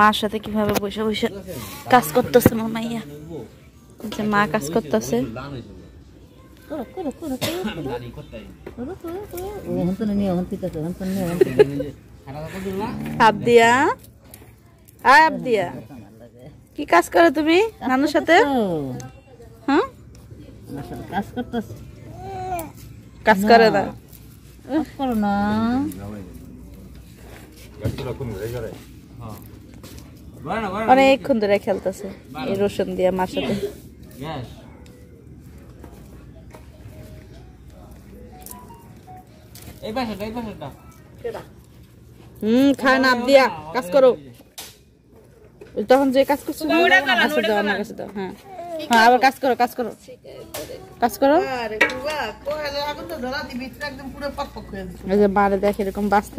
মার সাথে কিভাবে বসে বসে কাজ করতেছে মামাইয়া মাইয়া যে মা কাজ করতেছে কি কাজ করো তুমি নানুর সাথে কাজ করতেছে কাজ করে না করো না অনেকক্ষণ ধরে খেলতেছে এই রসুন দিয়ে মার সাথে হুম খায় না কাজ করো তখন যে কাজ করছো আসলে দাও আমার কাছে দাও হ্যাঁ হ্যাঁ আবার কাজ করো কাজ করো কাজ করো মারে দেখ এরকম বাঁচতে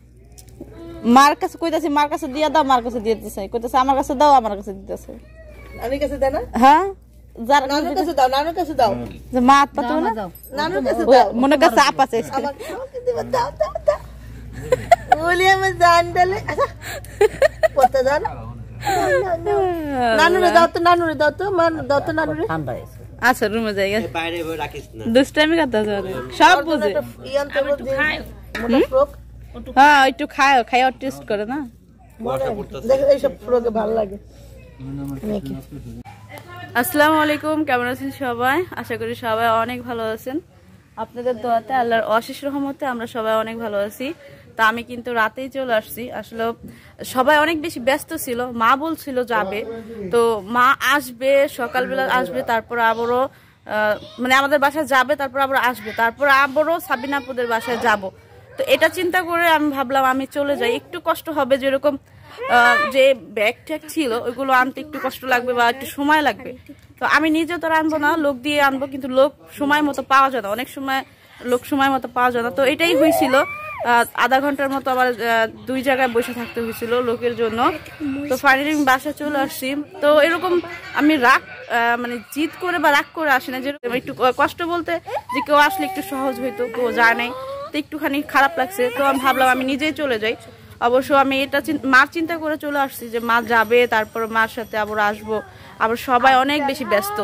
মার কাছে কইতাছি মার কাছে দিয়া দাও মার কাছে দিয়ে দিতেছে কইতাছে আমার কাছে দাও আমার কাছে দিতেছে আমি কাছে দেনা হ্যাঁ যার নানুর কাছে মনে কাছে আপা চাইছে আমার দাও দাও জান দিলে আচ্ছা, দাও তো নানুরে দাও তো মা দাও আচ্ছা রুমে যাই বাইরে রাখিস দুষ্টামি কথা সব বুঝে হ্যাঁ একটু খায় খায় টেস্ট করে না আসসালামু আলাইকুম কেমন আছেন সবাই আশা করি সবাই অনেক ভালো আছেন আপনাদের দোয়াতে আল্লাহর অশেষ রহমতে আমরা সবাই অনেক ভালো আছি তা আমি কিন্তু রাতেই চলে আসছি আসলে সবাই অনেক বেশি ব্যস্ত ছিল মা বলছিল যাবে তো মা আসবে সকালবেলা আসবে তারপর আবারও মানে আমাদের বাসায় যাবে তারপর আবার আসবে তারপর আবারও সাবিনাপুদের বাসায় যাব। তো এটা চিন্তা করে আমি ভাবলাম আমি চলে যাই একটু কষ্ট হবে যেরকম যে ব্যাগ ট্যাগ ছিল ওইগুলো আনতে একটু কষ্ট লাগবে বা একটু সময় লাগবে তো আমি নিজে তো আনবো না লোক দিয়ে আনবো কিন্তু লোক সময় মতো পাওয়া যায় না অনেক সময় লোক সময় মতো পাওয়া যায় না তো এটাই হয়েছিল আধা ঘন্টার মতো আবার দুই জায়গায় বসে থাকতে হয়েছিল লোকের জন্য তো ফাইনালি আমি বাসা চলে আসছি তো এরকম আমি রাগ মানে জিত করে বা রাগ করে আসি না যেরকম একটু কষ্ট বলতে যে কেউ আসলে একটু সহজ হইতো কেউ জানে করতে একটুখানি খারাপ লাগছে তো আমি ভাবলাম আমি নিজেই চলে যাই অবশ্য আমি এটা মার চিন্তা করে চলে আসছি যে মা যাবে তারপর মার সাথে আবার আসবো আবার সবাই অনেক বেশি ব্যস্ত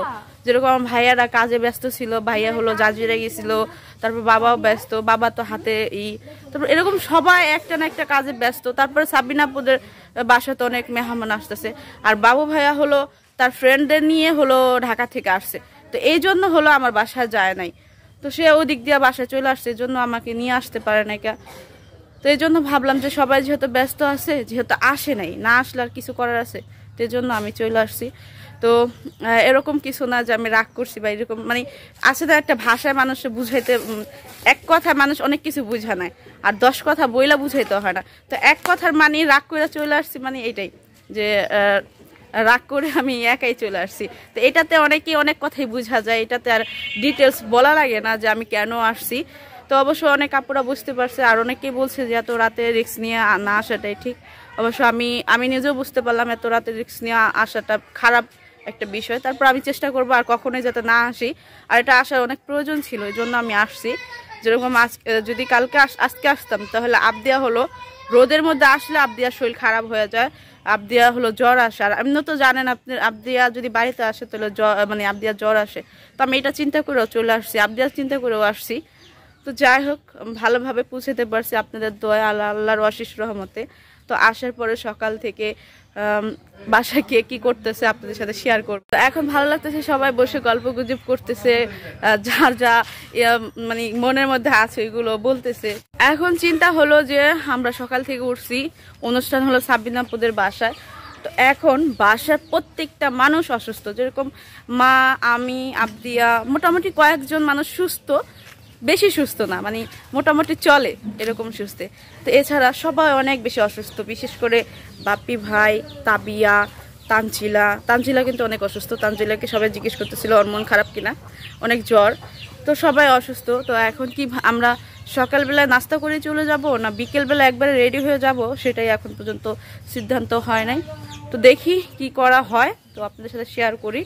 যেরকম আমার ভাইয়ারা কাজে ব্যস্ত ছিল ভাইয়া হলো জাজিরা গেছিল তারপর বাবাও ব্যস্ত বাবা তো হাতে ই তারপর এরকম সবাই একটা না একটা কাজে ব্যস্ত তারপরে সাবিনাপুদের বাসাতে অনেক মেহমান আসতেছে আর বাবু ভাইয়া হলো তার ফ্রেন্ডদের নিয়ে হলো ঢাকা থেকে আসছে তো এই জন্য হলো আমার বাসায় যায় নাই তো সে ওদিক দিয়ে বাসায় চলে আসছে এই জন্য আমাকে নিয়ে আসতে পারে না কে তো এই জন্য ভাবলাম যে সবাই যেহেতু ব্যস্ত আছে যেহেতু আসে নাই না আসলে আর কিছু করার আছে তো এই জন্য আমি চলে আসছি তো এরকম কিছু না যে আমি রাগ করছি বা এরকম মানে আছে না একটা ভাষায় মানুষে বুঝাইতে এক কথা মানুষ অনেক কিছু বুঝা নেয় আর দশ কথা বইলা বুঝাইতে হয় না তো এক কথার মানে রাগ করে চলে আসছি মানে এটাই যে রাগ করে আমি একাই চলে আসছি তো এটাতে অনেকেই অনেক কথাই বোঝা যায় এটাতে আর ডিটেলস বলা লাগে না যে আমি কেন আসছি তো অবশ্য অনেক কাপড়া বুঝতে পারছে আর অনেকেই বলছে যে এত রাতে রিক্স নিয়ে না আসাটাই ঠিক অবশ্য আমি আমি নিজেও বুঝতে পারলাম এত রাতে রিক্স নিয়ে আসাটা খারাপ একটা বিষয় তারপর আমি চেষ্টা করব আর কখনোই যাতে না আসি আর এটা আসার অনেক প্রয়োজন ছিল এই জন্য আমি আসছি যেরকম যদি কালকে আজকে আসতাম তাহলে দেওয়া হলো রোদের মধ্যে আসলে দেওয়ার শরীর খারাপ হয়ে যায় আবদিয়া হলো জ্বর আসে আর এমনি তো জানেন আপনি আবদিয়া যদি বাড়িতে আসে তাহলে জ্বর মানে আবদিয়া জ্বর আসে তো আমি এটা চিন্তা করেও চলে আসছি আবদিয়া চিন্তা করেও আসছি তো যাই হোক ভালোভাবে পৌঁছাতে পারছি আপনাদের দয়া আল্লাহ আল্লাহর অশিস রহমতে তো আসার পরে সকাল থেকে বাসা কে কি করতেছে আপনাদের সাথে শেয়ার করব এখন ভালো লাগতেছে সবাই বসে গল্প গুজব করতেছে যার যা মানে মনের মধ্যে আছে এগুলো বলতেছে এখন চিন্তা হলো যে আমরা সকাল থেকে উঠছি অনুষ্ঠান হলো সাব্বিনাপুদের বাসায় তো এখন বাসার প্রত্যেকটা মানুষ অসুস্থ যেরকম মা আমি আবদিয়া মোটামুটি কয়েকজন মানুষ সুস্থ বেশি সুস্থ না মানে মোটামুটি চলে এরকম সুস্থে তো এছাড়া সবাই অনেক বেশি অসুস্থ বিশেষ করে বাপ্পি ভাই তাবিয়া তানচিলা তানচিলা কিন্তু অনেক অসুস্থ তানচিলাকে সবাই জিজ্ঞেস করতেছিল ওর মন খারাপ কিনা অনেক জ্বর তো সবাই অসুস্থ তো এখন কি আমরা সকালবেলায় নাস্তা করে চলে যাব না বিকেলবেলা একবারে রেডি হয়ে যাব সেটাই এখন পর্যন্ত সিদ্ধান্ত হয় নাই তো দেখি কি করা হয় তো আপনাদের সাথে শেয়ার করি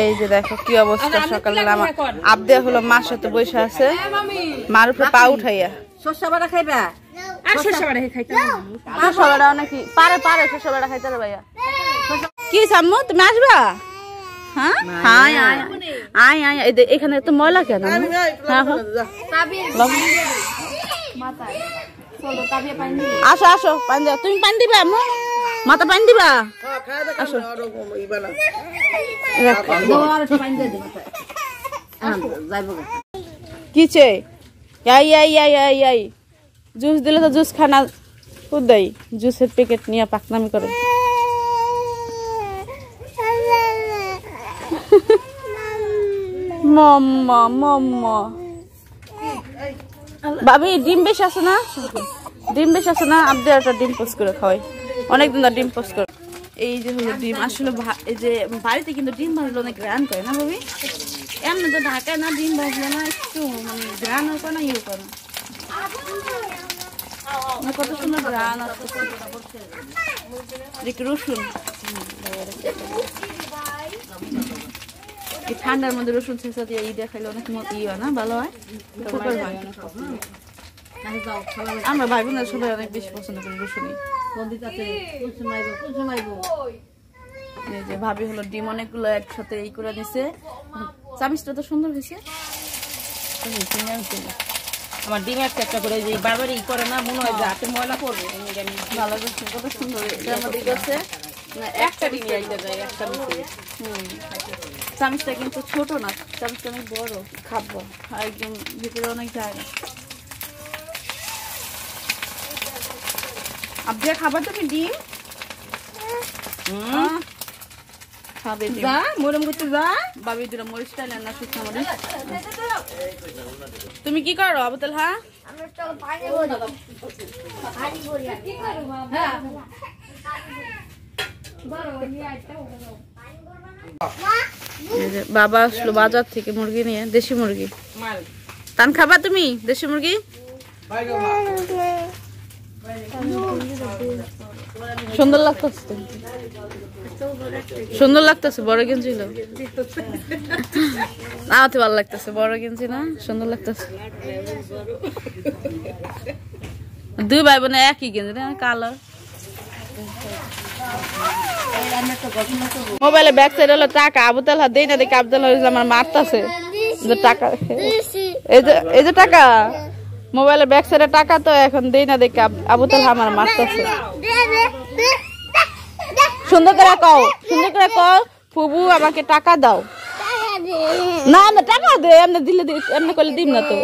এই যে দেখো কি অবস্থা সকালে আমার আব্দে হলো মার সাথে বসে আছে মার উপরে পা উঠাইয়া শস্য বাড়া খাইবা কি তুমি আসবা হ্যাঁ? এখানে ময়লা হ্যাঁ, হ্যাঁ। আসো আসো পানি তুমি মাথা পানি দিবা আসো কি জুস দিলে তো জুস খানা দেয় জুসের প্যাকেট নিয়ে পাকনামি করে ভাবি ডিম বেশ আছে না ডিম বেশ আছে না আপনি একটা ডিম পোস্ট করে খাওয়াই অনেক দিন ডিম পোস্ট করে এই যে হলো ডিম আসলে এই যে বাড়িতে কিন্তু ডিম ভাজলে অনেক রান করে না ভাবি এমনি তো ঢাকায় না ডিম ভাজলে না একটু মানে রানও করে না ইয়েও করে কত সুন্দর রান আছে রসুন এই ঠান্ডার মধ্যে রসুন ছেঁচা দিয়ে ই দেখাইলে অনেক ইয়ে না ভালো হয় উপকার হয় আমরা ভাই বোনের সবাই অনেক বেশি পছন্দ করি রসুনই যে ভাবি হলো ডিম অনেকগুলো একসাথে এই করে দিছে চামিচটা তো সুন্দর হয়েছে আমার ডিম একটা একটা করে যে বারবার ই করে না মনে হয় যে হাতে ময়লা করবে ভালো করছে কত সুন্দর এটার মধ্যে একটা ডিম একটা যায় হুম চামিচটা কিন্তু ছোট না চামিচটা অনেক বড় খাবো একদম ভিতরে অনেক জায়গা अब খাবা তুমি ডিম যা মরম করতে যা বাবি না তুমি কি করো আবুতাল হা বাবা আসলো বাজার থেকে মুরগি নিয়ে দেশি মুরগি তান খাবা তুমি দেশি মুরগি সুন্দর লাগতেছে সুন্দর লাগতেছে বড় গেঞ্জি ছিল আমাতে ভালো লাগতেছে বড় গেঞ্জি না সুন্দর লাগতেছে দুই ভাই বোনে একই গেঞ্জি না কালো মোবাইলে ব্যাক সাইড হলো টাকা আবুতাল হাত দেই না দেখি আবুতাল আমার মারতাছে যে টাকা এই যে টাকা মোবাইলে ব্যাগ সাইডে টাকা তো এখন দেই না দেখি আবু তাল আমার মারতেছে সুন্দর করে কও সুন্দর করে কও ফুবু আমাকে টাকা দাও না না টাকা দে এমনি দিলে এমনি করলে দিম না তো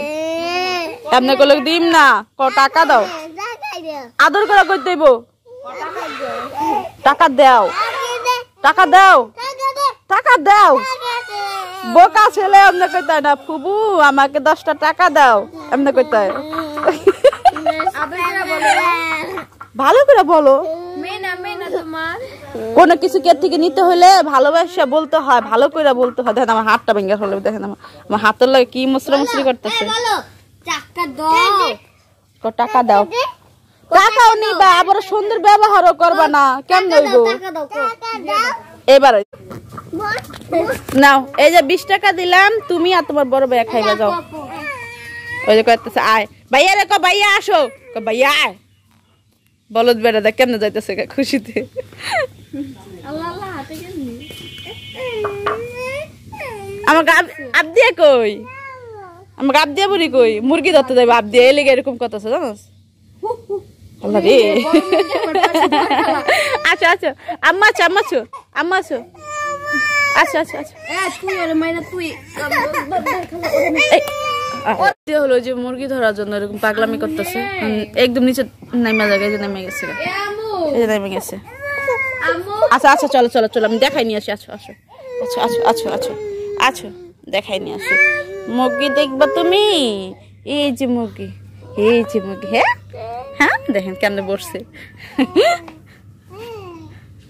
এমনি করলে দিম না ক টাকা দাও আদর করে কই দেব টাকা দাও টাকা দাও টাকা দাও বোকা ছেলে এমনি কইতা না ফুবু আমাকে দশটা টাকা দাও এমনি কইতা ভালো করে বলো কোন কিছু কে থেকে নিতে হলে ভালোবাসা বলতে হয় ভালো করে বলতে হয় দেখেন আমার হাতটা ভেঙে হলে দেখেন আমার হাতের লাগে কি মুসরা মুসরি করতেছে টাকা দাও টাকাও নিবা আবার সুন্দর ব্যবহারও করবা না কেমন দাও এবার নাও এই যে বিশ টাকা দিলাম তুমি আর তোমার বড় ভাইয়া খাইবা যাও হ্যাঁ। ওই যে কয়েকতেছে আয় ভাইয়া রেখো ভাইয়া আসো ভাইয়া আয় বলদ বেড়া দেখ কেমনে যাইতেছে খুশিতে আমার আপ আপ মুরগি ধরতে যাবে আপ দিয়ে এরকম কথা আছে আচ্ছা আছো আচ্ছা। আম্মা আছো আম্মা আছো আম্মা আছো আচ্ছা আচ্ছা আচ্ছা তুই ওরে মাইনা তুই হলো যে মুরগি ধরার জন্য এরকম পাগলামি করতেছে একদম নিচে নাইমা জায়গায় যে নেমে গেছে নেমে গেছে আচ্ছা আচ্ছা চলো চলো চলো আমি দেখাই নিয়ে আসি আছো আসো আচ্ছা আছো আছো আছো আছো দেখাই নিয়ে আসি মুরগি দেখবা তুমি এই যে মুরগি এই যে মুরগি হ্যাঁ হ্যাঁ দেখেন কেন বসছে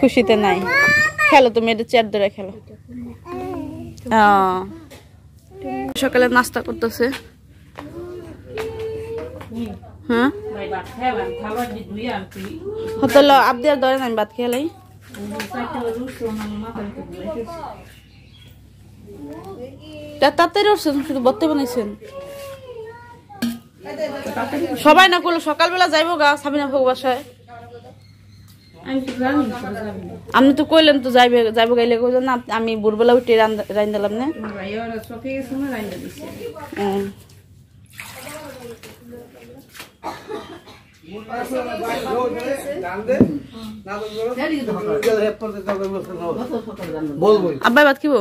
খুশিতে নাই খেলো তুমি এটা চেয়ার ধরে খেলো সকালে নাস্তা করতেছে হ্যাঁ? ভাত খেলাই সবাই না করলো সকালবেলা যাইবো গা সাবিনা ভোগ বাসায় আমি তো কইলাম তো যাইবে যাইব গাইলে কই না আমি ভোরবেলা উঠে রাইন দিলাম না আব্বাই ভাত কিব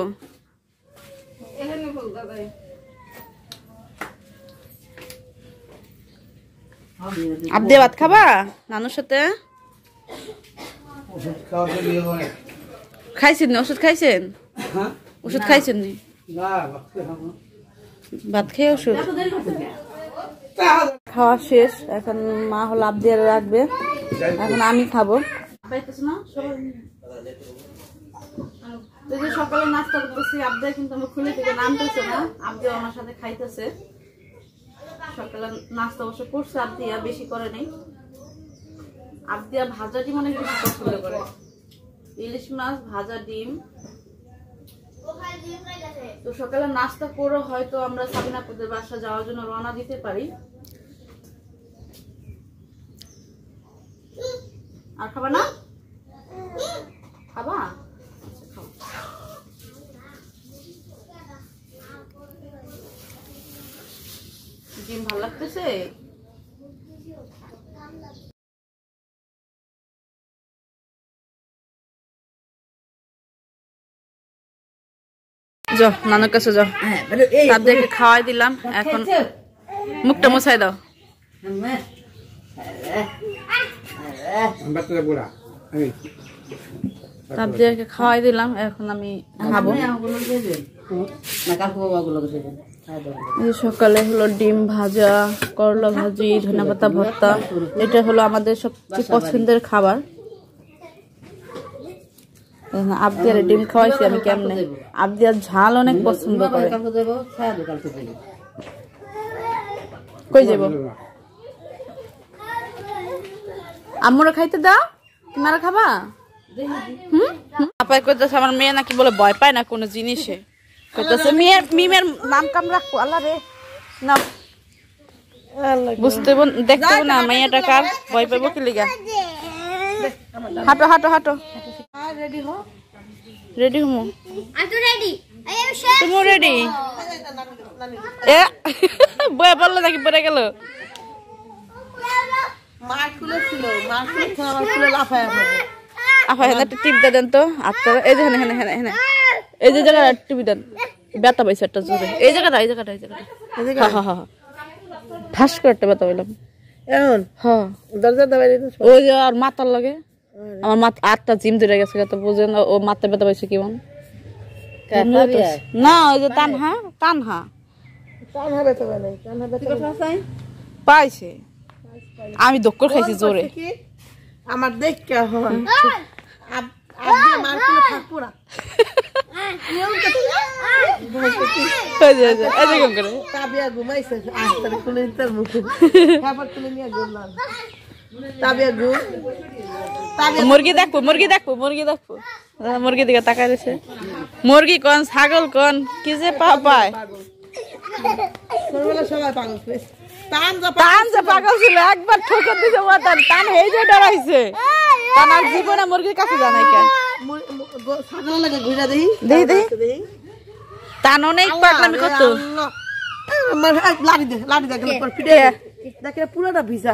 আব্দে ভাত খাবা নানুর সাথে ওষুধ খাওয়াতে বিয়ে করে খাইছেন না ওষুধ খাইছেন হ্যাঁ? ওষুধ খাইছেন নি ভাত খেয়ে ওষুধ খাওয়া শেষ এখন মা হল আপ আর রাখবে এখন আমি খাবো সকালে নাস্তা করতেছি আবদে কিন্তু আমি খুলে থেকে নামতেছে না আবদে আমার সাথে খাইতেছে সকালে নাস্তা অবশ্য করছে আবদিয়া বেশি করে নেই আবদিয়া ভাজা ডিম অনেক বেশি পছন্দ করে ইলিশ মাছ ভাজা ডিম তো সকালে নাস্তা করে হয়তো আমরা সাবিনাপুদের বাসা যাওয়ার জন্য রওনা দিতে পারি আর খাবা না খাবা ডিম ভাল লাগতেছে যাও নানুর কাছে যাও হ্যাঁ, তাদেরকে খাওয়াই দিলাম এখন আচ্ছা, আচ্ছা। মুখটা মুছাই দাও তাদেরকে খাওয়াই দিলাম এখন আমি হ্যাঁ, খাবো হ্যাঁ, সকালে হলো ডিম ভাজা করলা ভাজি ধনেপাতা ভর্তা এটা হলো আমাদের সবচেয়ে পছন্দের খাবার আবদিয়ার ডিম খাওয়াইছি আমি কেমনে আবদিয়ার ঝাল অনেক পছন্দ করে কই যাব আম্মুরা খাইতে দাও তোমারা খাবা হুম আপাই করতেছে আমার মেয়ে নাকি বলে ভয় পায় না কোনো জিনিসে করতেছে মেয়ের মিমের নাম কাম রাখবো আল্লাহ রে না বুঝতে দেখতে না মেয়েটা কার ভয় পাবো কি লিগা হাঁটো হাঁটো হাঁটো আর রেডি হো রেডি তুমি রেডি এ বয়ে বললো নাকি পড়ে গেল মার টিপ দেন তো আপনারা এই যে হেনা হেনা হেনা হেনা এই যে জায়গা টিপ দেন ব্যথা পাইছে এই জায়গাটা এই জায়গাটা এই জায়গাটা এই জায়গা হ্যাঁ হ্যাঁ ঠাস করে একটা ব্যথা পাইলাম এখন হ্যাঁ দরজা দাবাই লাগে আমার মাথা আটটা জিম ধরে গেছে কত বুঝেন ও মাথা ব্যথা পাইছে কেমন না ওই যে তানহা তানহা পাইছে আমি দক্কর খাইছি জোরে আমার দেখ হ্যাঁ। ঘুমাইছে মুরগি দেখবো মুরগি দেখবো মুরগি দেখবো মুরগি দিকে তাকাই রয়েছে মুরগি কন ছাগল কন কি যে পায় পাগল ছিল একবার ঠোকর দিছে তার টান হেই যে ডরাইছে আমার জীবনে মুরগির কাছে জানাই কেন টান অনেক পাগলামি করতো লাড়ি দে লাড়ি দেখে পুরোটা ভিজা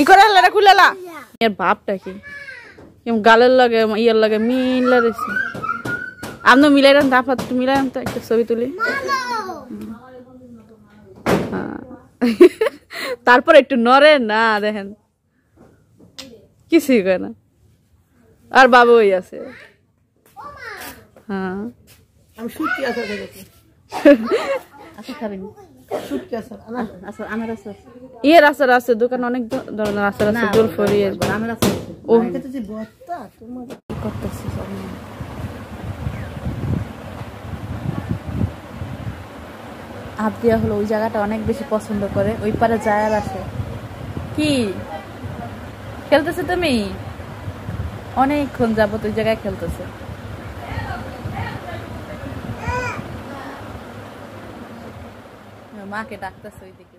ই করে কি গালের মিলাই তো ছবি তুলি হ্যাঁ। তারপর একটু নরে না দেখেন কিছুই করে না আর বাবু ওই আছে হ্যাঁ আমি ইয়ের আছে ইয়ে দোকান অনেক ধরনের আছে জল ফরিয়ে হাত দিয়া হলো ওই জায়গাটা অনেক বেশি পছন্দ করে ওই পারে যায় আর আসে কি খেলতেছে তুমি অনেকক্ষণ যাবত ওই জায়গায় খেলতেছে মাকে ডাকতেছে ওই দিকে